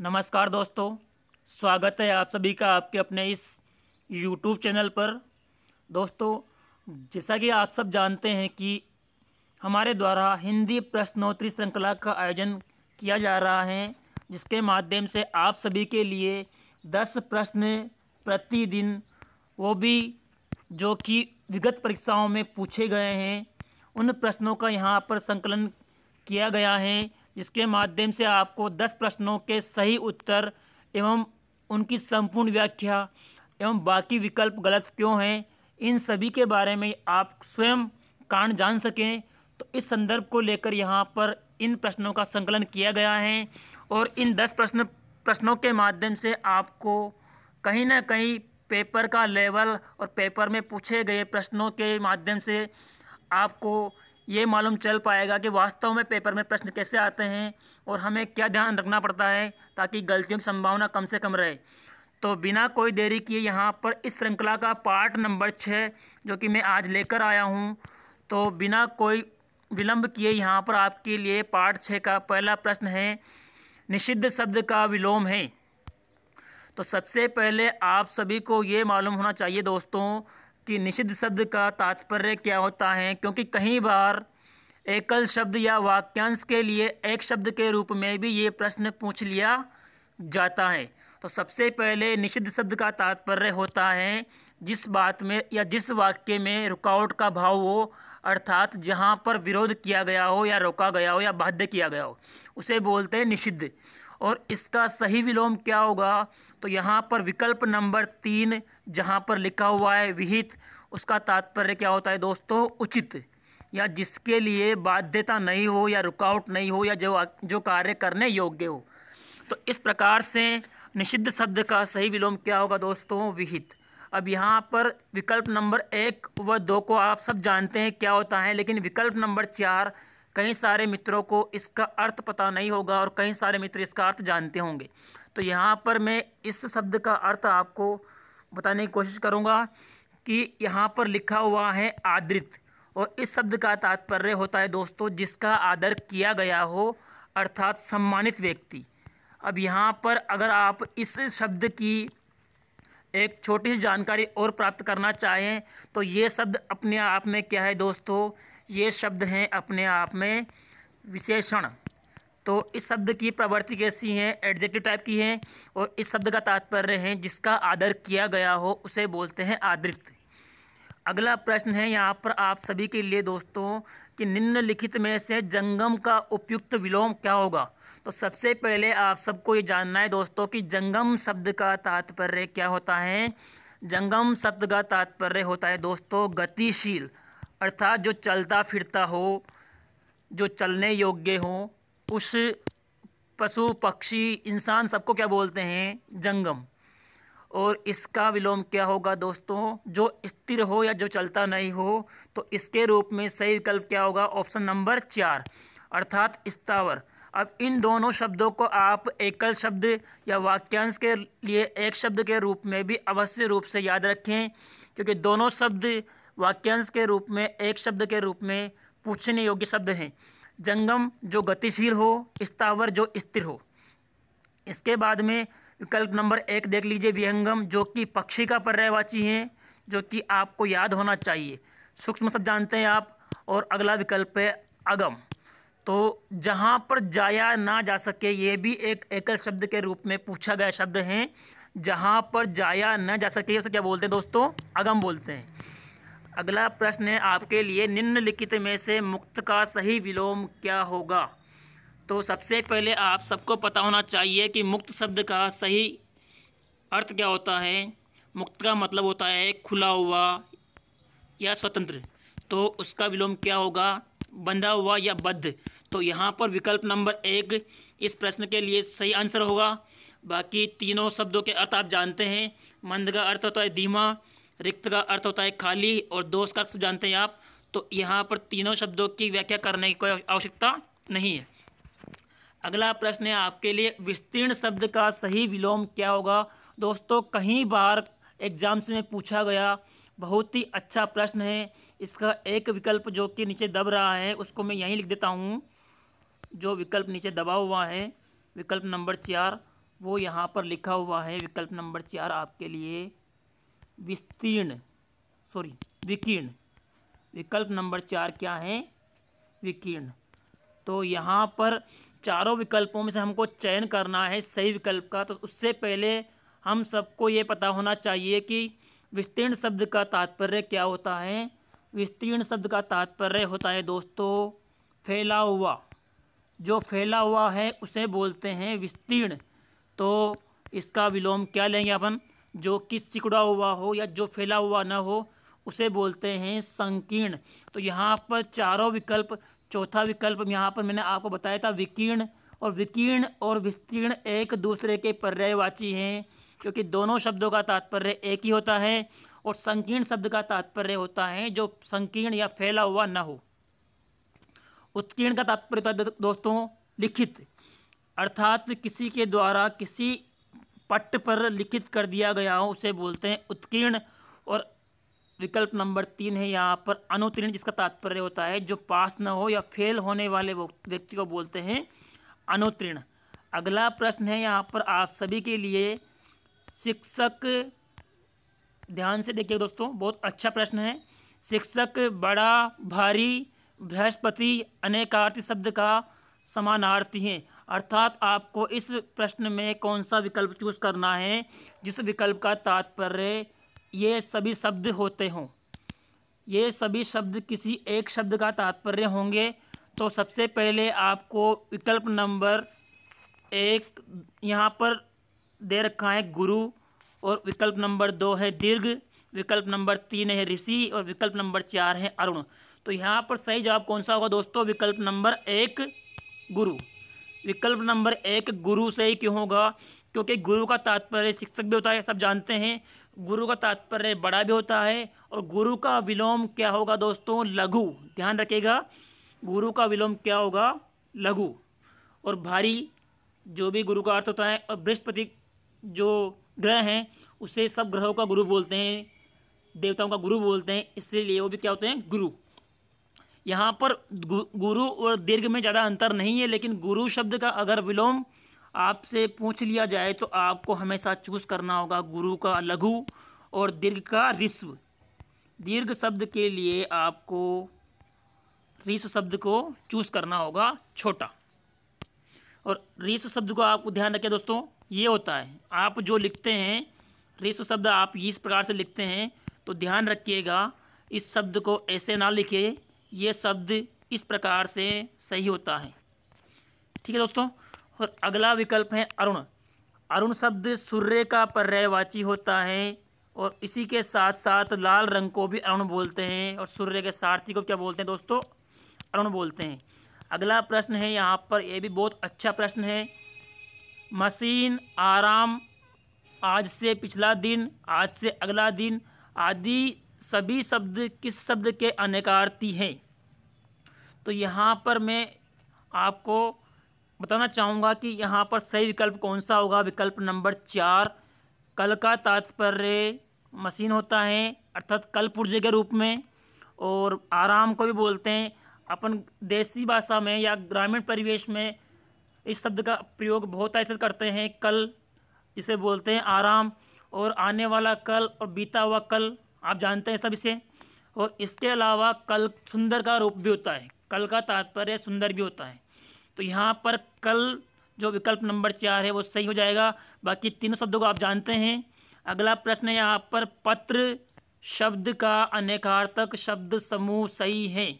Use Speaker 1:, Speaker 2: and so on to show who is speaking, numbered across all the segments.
Speaker 1: नमस्कार दोस्तों स्वागत है आप सभी का आपके अपने इस YouTube चैनल पर दोस्तों जैसा कि आप सब जानते हैं कि हमारे द्वारा हिंदी प्रश्नोत्तरी श्रृंखला का आयोजन किया जा रहा है जिसके माध्यम से आप सभी के लिए 10 प्रश्न प्रतिदिन वो भी जो कि विगत परीक्षाओं में पूछे गए हैं उन प्रश्नों का यहाँ पर संकलन किया गया है जिसके माध्यम से आपको दस प्रश्नों के सही उत्तर एवं उनकी संपूर्ण व्याख्या एवं बाकी विकल्प गलत क्यों हैं इन सभी के बारे में आप स्वयं कारण जान सकें तो इस संदर्भ को लेकर यहाँ पर इन प्रश्नों का संकलन किया गया है और इन दस प्रश्न प्रश्नों के माध्यम से आपको कहीं ना कहीं पेपर का लेवल और पेपर में पूछे गए प्रश्नों के माध्यम से आपको ये मालूम चल पाएगा कि वास्तव में पेपर में प्रश्न कैसे आते हैं और हमें क्या ध्यान रखना पड़ता है ताकि गलतियों की संभावना कम से कम रहे तो बिना कोई देरी किए यहाँ पर इस श्रृंखला का पार्ट नंबर छः जो कि मैं आज लेकर आया हूँ तो बिना कोई विलंब किए यहाँ पर आपके लिए पार्ट छः का पहला प्रश्न है निषिद्ध शब्द का विलोम है तो सबसे पहले आप सभी को ये मालूम होना चाहिए दोस्तों कि निषिद्ध शब्द का तात्पर्य क्या होता है क्योंकि कई बार एकल शब्द या वाक्यांश के लिए एक शब्द के रूप में भी ये प्रश्न पूछ लिया जाता है तो सबसे पहले निषिद्ध शब्द का तात्पर्य होता है जिस बात में या जिस वाक्य में रुकावट का भाव हो अर्थात जहाँ पर विरोध किया गया हो या रोका गया हो या बाध्य किया गया हो उसे बोलते हैं निषिद्ध और इसका सही विलोम क्या होगा तो यहाँ पर विकल्प नंबर तीन जहाँ पर लिखा हुआ है विहित उसका तात्पर्य क्या होता है दोस्तों उचित या जिसके लिए बाध्यता नहीं हो या रुकावट नहीं हो या जो जो कार्य करने योग्य हो तो इस प्रकार से निषिद्ध शब्द का सही विलोम क्या होगा दोस्तों विहित अब यहाँ पर विकल्प नंबर एक व दो को आप सब जानते हैं क्या होता है लेकिन विकल्प नंबर चार कई सारे मित्रों को इसका अर्थ पता नहीं होगा और कई सारे मित्र इसका अर्थ जानते होंगे तो यहाँ पर मैं इस शब्द का अर्थ आपको बताने की कोशिश करूँगा कि यहाँ पर लिखा हुआ है आदृत और इस शब्द का तात्पर्य होता है दोस्तों जिसका आदर किया गया हो अर्थात सम्मानित व्यक्ति अब यहाँ पर अगर आप इस शब्द की एक छोटी सी जानकारी और प्राप्त करना चाहें तो ये शब्द अपने आप में क्या है दोस्तों ये शब्द हैं अपने आप में विशेषण तो इस शब्द की प्रवृत्ति कैसी है एडजेक्टिव टाइप की है और इस शब्द का तात्पर्य है जिसका आदर किया गया हो उसे बोलते हैं आदृत अगला प्रश्न है यहाँ पर आप सभी के लिए दोस्तों कि निम्नलिखित में से जंगम का उपयुक्त विलोम क्या होगा तो सबसे पहले आप सबको ये जानना है दोस्तों कि जंगम शब्द का तात्पर्य क्या होता है जंगम शब्द का तात्पर्य होता है दोस्तों गतिशील अर्थात जो चलता फिरता हो जो चलने योग्य हो उस पशु पक्षी इंसान सबको क्या बोलते हैं जंगम और इसका विलोम क्या होगा दोस्तों जो स्थिर हो या जो चलता नहीं हो तो इसके रूप में सही विकल्प क्या होगा ऑप्शन नंबर चार अर्थात स्थावर अब इन दोनों शब्दों को आप एकल शब्द या वाक्यांश के लिए एक शब्द के रूप में भी अवश्य रूप से याद रखें क्योंकि दोनों शब्द वाक्यांश के रूप में एक शब्द के रूप में पूछने योग्य शब्द हैं जंगम जो गतिशील हो स्थावर जो स्थिर हो इसके बाद में विकल्प नंबर एक देख लीजिए विहंगम जो कि पक्षी का पर्यायवाची है जो कि आपको याद होना चाहिए सूक्ष्म सब जानते हैं आप और अगला विकल्प है अगम तो जहाँ पर जाया ना जा सके ये भी एक एकल शब्द के रूप में पूछा गया शब्द है जहाँ पर जाया ना जा सके उसे क्या बोलते हैं दोस्तों अगम बोलते हैं अगला प्रश्न है आपके लिए निम्नलिखित में से मुक्त का सही विलोम क्या होगा तो सबसे पहले आप सबको पता होना चाहिए कि मुक्त शब्द का सही अर्थ क्या होता है मुक्त का मतलब होता है खुला हुआ या स्वतंत्र तो उसका विलोम क्या होगा बंधा हुआ या बद्ध तो यहाँ पर विकल्प नंबर एक इस प्रश्न के लिए सही आंसर होगा बाकी तीनों शब्दों के अर्थ आप जानते हैं मंद का अर्थ होता है धीमा रिक्त का अर्थ होता है खाली और दोष का अर्थ जानते हैं आप तो यहाँ पर तीनों शब्दों की व्याख्या करने की कोई आवश्यकता नहीं है अगला प्रश्न है आपके लिए विस्तीर्ण शब्द का सही विलोम क्या होगा दोस्तों कहीं बार एग्जाम्स में पूछा गया बहुत ही अच्छा प्रश्न है इसका एक विकल्प जो कि नीचे दब रहा है उसको मैं यहीं लिख देता हूँ जो विकल्प नीचे दबा हुआ है विकल्प नंबर चार वो यहाँ पर लिखा हुआ है विकल्प नंबर चार आपके लिए विस्तीर्ण सॉरी विकीर्ण विकल्प नंबर चार क्या है विकीर्ण तो यहाँ पर चारों विकल्पों में से हमको चयन करना है सही विकल्प का तो उससे पहले हम सबको ये पता होना चाहिए कि विस्तीर्ण शब्द का तात्पर्य क्या होता है विस्तीर्ण शब्द का तात्पर्य होता है दोस्तों फैला हुआ जो फैला हुआ है उसे बोलते हैं विस्तीर्ण तो इसका विलोम क्या लेंगे अपन जो कि सिकुड़ा हुआ हो या जो फैला हुआ ना हो उसे बोलते हैं संकीर्ण तो यहाँ पर चारों विकल्प चौथा विकल्प यहाँ पर मैंने आपको बताया था विकीर्ण और विकीर्ण और विस्तीर्ण एक दूसरे के पर्यायवाची हैं क्योंकि दोनों शब्दों का तात्पर्य एक ही होता है और संकीर्ण शब्द का तात्पर्य होता है जो संकीर्ण या फैला हुआ न हो उत्कीर्ण का तात्पर्य होता दोस्तों लिखित अर्थात किसी के द्वारा किसी पट्ट पर लिखित कर दिया गया हो उसे बोलते हैं उत्कीर्ण और विकल्प नंबर तीन है यहाँ पर अनुत्तीर्ण जिसका तात्पर्य होता है जो पास न हो या फेल होने वाले व्यक्ति को बोलते हैं अनुत्तीर्ण अगला प्रश्न है यहाँ पर आप सभी के लिए शिक्षक ध्यान से देखिए दोस्तों बहुत अच्छा प्रश्न है शिक्षक बड़ा भारी बृहस्पति अनेकार्थी शब्द का समानार्थी है अर्थात आपको इस प्रश्न में कौन सा विकल्प चूज करना है जिस विकल्प का तात्पर्य ये सभी शब्द होते हों ये सभी शब्द किसी एक शब्द का तात्पर्य होंगे तो सबसे पहले आपको विकल्प नंबर एक यहाँ पर दे रखा है गुरु और विकल्प नंबर दो है दीर्घ विकल्प नंबर तीन है ऋषि और विकल्प नंबर चार है अरुण तो यहाँ पर सही जवाब कौन सा होगा दोस्तों विकल्प नंबर एक गुरु विकल्प नंबर एक गुरु से ही क्यों होगा क्योंकि गुरु का तात्पर्य शिक्षक भी होता है सब जानते हैं गुरु का तात्पर्य बड़ा भी होता है और गुरु का विलोम क्या होगा दोस्तों लघु ध्यान रखेगा गुरु का विलोम क्या होगा लघु और भारी जो भी गुरु का अर्थ होता है और बृहस्पति जो ग्रह हैं उसे सब ग्रहों का गुरु बोलते हैं देवताओं का गुरु बोलते हैं इसलिए वो भी क्या होते हैं गुरु यहाँ पर गुरु और दीर्घ में ज़्यादा अंतर नहीं है लेकिन गुरु शब्द का अगर विलोम आपसे पूछ लिया जाए तो आपको हमेशा चूज करना होगा गुरु का लघु और दीर्घ का रिस्व दीर्घ शब्द के लिए आपको रिस्व शब्द को चूज करना होगा छोटा और रिस्व शब्द को आपको ध्यान रखें दोस्तों ये होता है आप जो लिखते हैं रिस्व शब्द आप इस प्रकार से लिखते हैं तो ध्यान रखिएगा इस शब्द को ऐसे ना लिखे ये शब्द इस प्रकार से सही होता है ठीक है दोस्तों और अगला विकल्प है अरुण अरुण शब्द सूर्य का पर्यायवाची होता है और इसी के साथ साथ लाल रंग को भी अरुण बोलते हैं और सूर्य के सारथी को क्या बोलते हैं दोस्तों अरुण बोलते हैं अगला प्रश्न है यहाँ पर यह भी बहुत अच्छा प्रश्न है मशीन आराम आज से पिछला दिन आज से अगला दिन आदि सभी शब्द किस शब्द के अनेकार्थी हैं तो यहाँ पर मैं आपको बताना चाहूँगा कि यहाँ पर सही विकल्प कौन सा होगा विकल्प नंबर चार कल का तात्पर्य मशीन होता है अर्थात कल पुर्जे के रूप में और आराम को भी बोलते हैं अपन देसी भाषा में या ग्रामीण परिवेश में इस शब्द का प्रयोग बहुत ऐसे करते हैं कल इसे बोलते हैं आराम और आने वाला कल और बीता हुआ कल आप जानते हैं सब इसे और इसके अलावा कल सुंदर का रूप भी होता है कल का तात्पर्य सुंदर भी होता है तो यहाँ पर कल जो विकल्प नंबर चार है वो सही हो जाएगा बाकी तीनों शब्दों को आप जानते हैं अगला प्रश्न यहाँ पर पत्र शब्द का अनेकार्थक शब्द समूह सही है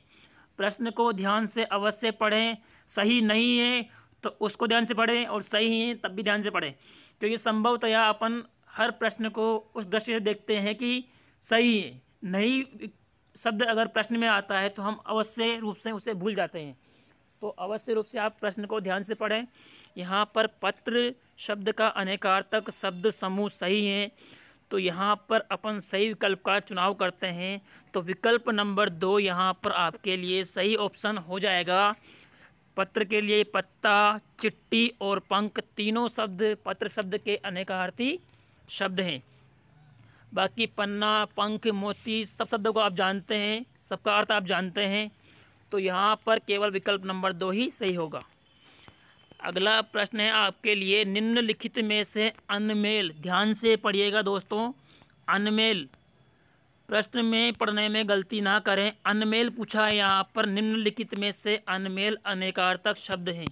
Speaker 1: प्रश्न को ध्यान से अवश्य पढ़ें सही नहीं है तो उसको ध्यान से पढ़ें और सही है तब भी ध्यान से पढ़ें क्योंकि संभवतया अपन हर प्रश्न को उस दृष्टि से देखते हैं कि सही है नहीं शब्द अगर प्रश्न में आता है तो हम अवश्य रूप से उसे भूल जाते हैं तो अवश्य रूप से आप प्रश्न को ध्यान से पढ़ें यहाँ पर पत्र शब्द का अनेकार्थक शब्द समूह सही है तो यहाँ पर अपन सही विकल्प का चुनाव करते हैं तो विकल्प नंबर दो यहाँ पर आपके लिए सही ऑप्शन हो जाएगा पत्र के लिए पत्ता चिट्टी और पंख तीनों शब्द पत्र शब्द के अनेकार्थी शब्द हैं बाकी पन्ना पंख मोती सब शब्दों को आप जानते हैं सबका अर्थ आप जानते हैं तो यहाँ पर केवल विकल्प नंबर दो ही सही होगा अगला प्रश्न है आपके लिए निम्नलिखित में से अनमेल ध्यान से पढ़िएगा दोस्तों अनमेल प्रश्न में पढ़ने में गलती ना करें अनमेल पूछा है यहाँ पर निम्नलिखित में से अनमेल अनेकार्थक शब्द हैं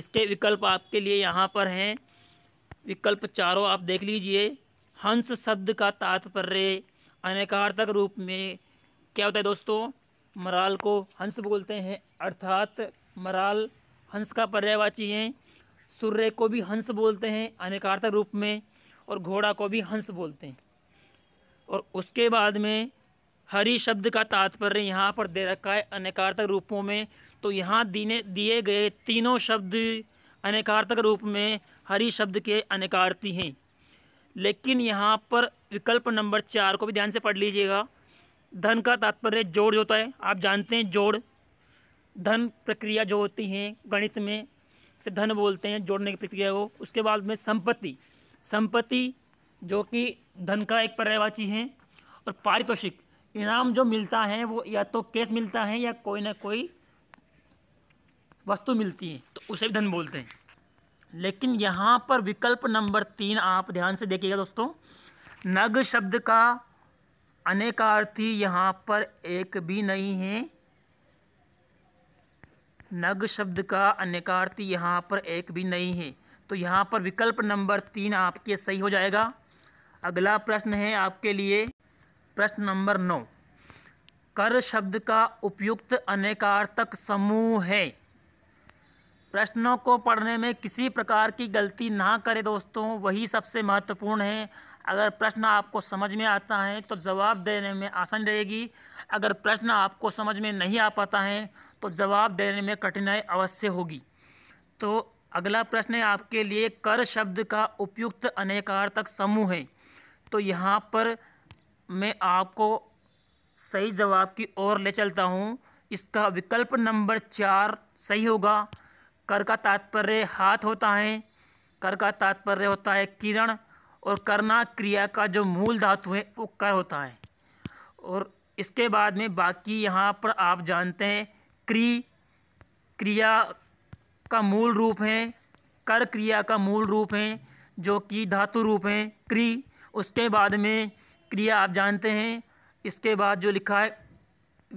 Speaker 1: इसके विकल्प आपके लिए यहाँ पर हैं विकल्प चारों आप देख लीजिए हंस शब्द का तात्पर्य अनेकार्थक रूप में क्या होता है दोस्तों मराल को हंस बोलते हैं अर्थात मराल हंस का पर्यायवाची है सूर्य को भी हंस बोलते हैं अनेकार्थक रूप में और घोड़ा को भी हंस बोलते हैं और उसके बाद में हरी शब्द का तात्पर्य यहाँ पर दे रखा है अनेकार्थक रूपों में तो यहाँ दिने दिए गए तीनों शब्द अनेकार्थक रूप में हरी शब्द के अनेकार्थी हैं लेकिन यहाँ पर विकल्प नंबर चार को भी ध्यान से पढ़ लीजिएगा धन का तात्पर्य जोड़ होता है आप जानते हैं जोड़ धन प्रक्रिया जो होती है गणित में से धन बोलते हैं जोड़ने की प्रक्रिया को उसके बाद में संपत्ति संपत्ति जो कि धन का एक पर्यायवाची है और पारितोषिक इनाम जो मिलता है वो या तो केस मिलता है या कोई ना कोई वस्तु मिलती है तो उसे भी धन बोलते हैं लेकिन यहाँ पर विकल्प नंबर तीन आप ध्यान से देखिएगा दोस्तों नग शब्द का अनेकार्थी यहाँ पर एक भी नहीं है नग शब्द का अनेकार्थी यहाँ पर एक भी नहीं है तो यहाँ पर विकल्प नंबर तीन आपके सही हो जाएगा अगला प्रश्न है आपके लिए प्रश्न नंबर नौ कर शब्द का उपयुक्त अनेकार्थक समूह है प्रश्नों को पढ़ने में किसी प्रकार की गलती ना करें दोस्तों वही सबसे महत्वपूर्ण है अगर प्रश्न आपको समझ में आता है तो जवाब देने में आसानी रहेगी अगर प्रश्न आपको समझ में नहीं आ पाता है तो जवाब देने में कठिनाई अवश्य होगी तो अगला प्रश्न है आपके लिए कर शब्द का उपयुक्त अनेकार्थक समूह है तो यहाँ पर मैं आपको सही जवाब की ओर ले चलता हूँ इसका विकल्प नंबर चार सही होगा कर का तात्पर्य हाथ होता है कर का तात्पर्य होता है किरण और करना क्रिया का जो मूल धातु है वो कर होता है और इसके बाद में बाकी यहाँ पर आप जानते हैं क्री क्रिया का मूल रूप है कर क्रिया का मूल रूप है जो कि धातु रूप है क्री उसके बाद में क्रिया आप जानते हैं इसके बाद जो लिखा है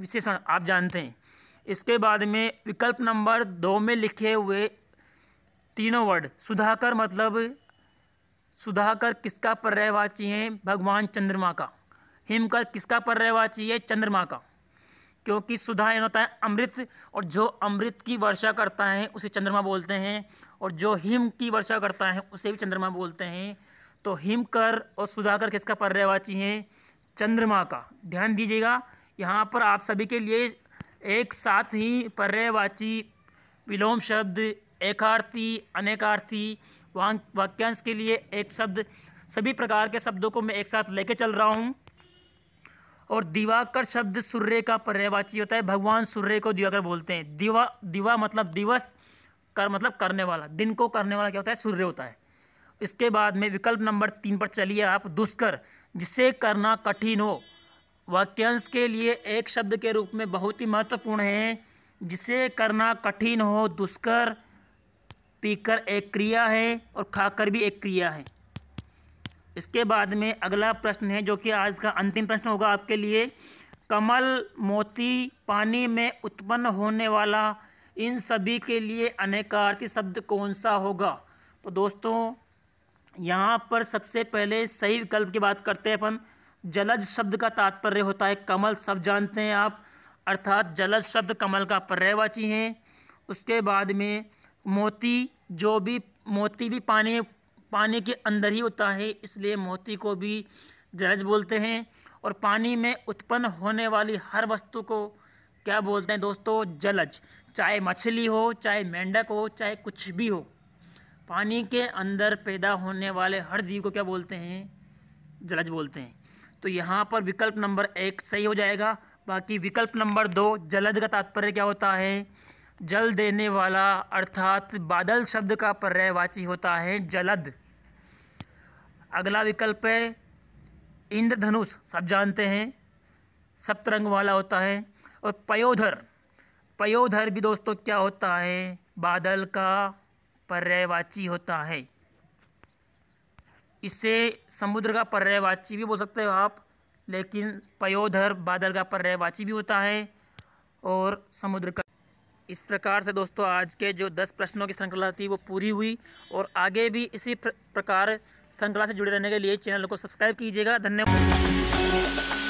Speaker 1: विशेषण आप जानते हैं इसके बाद में विकल्प नंबर दो में लिखे हुए तीनों वर्ड सुधाकर मतलब सुधाकर किसका पर्यायवाची है भगवान चंद्रमा का हिमकर किसका पर्यायवाची है चंद्रमा का क्योंकि सुधा होता है अमृत और जो अमृत की वर्षा करता है उसे चंद्रमा बोलते हैं और जो हिम की वर्षा करता है उसे भी चंद्रमा बोलते हैं तो हिमकर और सुधाकर किसका पर्यायवाची है चंद्रमा का ध्यान दीजिएगा यहाँ पर आप सभी के लिए एक साथ ही पर्यवाची विलोम शब्द एकार्थी अनेकार्थी वाक्यांश के लिए एक शब्द सभी प्रकार के शब्दों को मैं एक साथ लेके चल रहा हूँ और दिवाकर शब्द सूर्य का पर्यवाची होता है भगवान सूर्य को दिवाकर बोलते हैं दिवा दिवा मतलब दिवस कर मतलब करने वाला दिन को करने वाला क्या होता है सूर्य होता है इसके बाद में विकल्प नंबर तीन पर चलिए आप दुष्कर जिसे करना कठिन हो वाक्यांश के लिए एक शब्द के रूप में बहुत ही महत्वपूर्ण है जिसे करना कठिन हो दुष्कर पीकर एक क्रिया है और खाकर भी एक क्रिया है इसके बाद में अगला प्रश्न है जो कि आज का अंतिम प्रश्न होगा आपके लिए कमल मोती पानी में उत्पन्न होने वाला इन सभी के लिए अनेकार्थी शब्द कौन सा होगा तो दोस्तों यहाँ पर सबसे पहले सही विकल्प की बात करते हैं अपन जलज शब्द का तात्पर्य होता है कमल सब जानते हैं आप अर्थात जलज शब्द कमल का पर्यवाची हैं उसके बाद में मोती जो भी मोती भी पानी पानी के अंदर ही होता है इसलिए मोती को भी जलज बोलते हैं और पानी में उत्पन्न होने वाली हर वस्तु को क्या बोलते हैं दोस्तों जलज चाहे मछली हो चाहे मेंढक हो चाहे कुछ भी हो पानी के अंदर पैदा होने वाले हर जीव को क्या बोलते हैं जलज बोलते हैं तो यहाँ पर विकल्प नंबर एक सही हो जाएगा बाकी विकल्प नंबर दो जलद का तात्पर्य क्या होता है जल देने वाला अर्थात बादल शब्द का पर्यायवाची होता है जलद अगला विकल्प है इंद्रधनुष सब जानते हैं सप्तरंग वाला होता है और पयोधर पयोधर भी दोस्तों क्या होता है बादल का पर्यायवाची होता है इसे समुद्र का पर्यायवाची भी बोल सकते हो आप लेकिन पयोधर बादल का पर्यायवाची भी होता है और समुद्र का इस प्रकार से दोस्तों आज के जो दस प्रश्नों की श्रृंखला थी वो पूरी हुई और आगे भी इसी प्रकार श्रृंखला से जुड़े रहने के लिए चैनल को सब्सक्राइब कीजिएगा धन्यवाद